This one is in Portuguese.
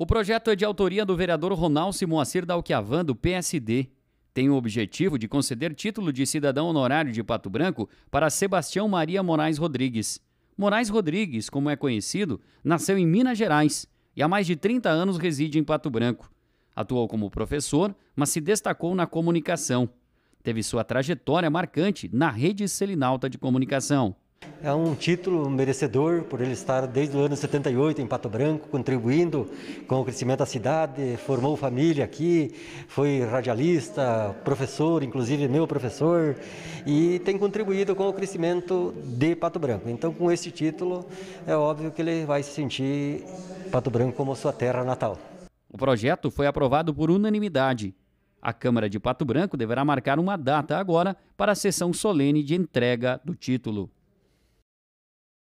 O projeto é de autoria do vereador Ronaldo Moacir Dalquiavan, do PSD. Tem o objetivo de conceder título de cidadão honorário de Pato Branco para Sebastião Maria Moraes Rodrigues. Moraes Rodrigues, como é conhecido, nasceu em Minas Gerais e há mais de 30 anos reside em Pato Branco. Atuou como professor, mas se destacou na comunicação. Teve sua trajetória marcante na rede selinalta de comunicação é um título merecedor por ele estar desde o ano 78 em Pato Branco, contribuindo com o crescimento da cidade, formou família aqui, foi radialista, professor, inclusive meu professor, e tem contribuído com o crescimento de Pato Branco. Então, com esse título, é óbvio que ele vai se sentir Pato Branco como sua terra natal. O projeto foi aprovado por unanimidade a Câmara de Pato Branco deverá marcar uma data agora para a sessão solene de entrega do título.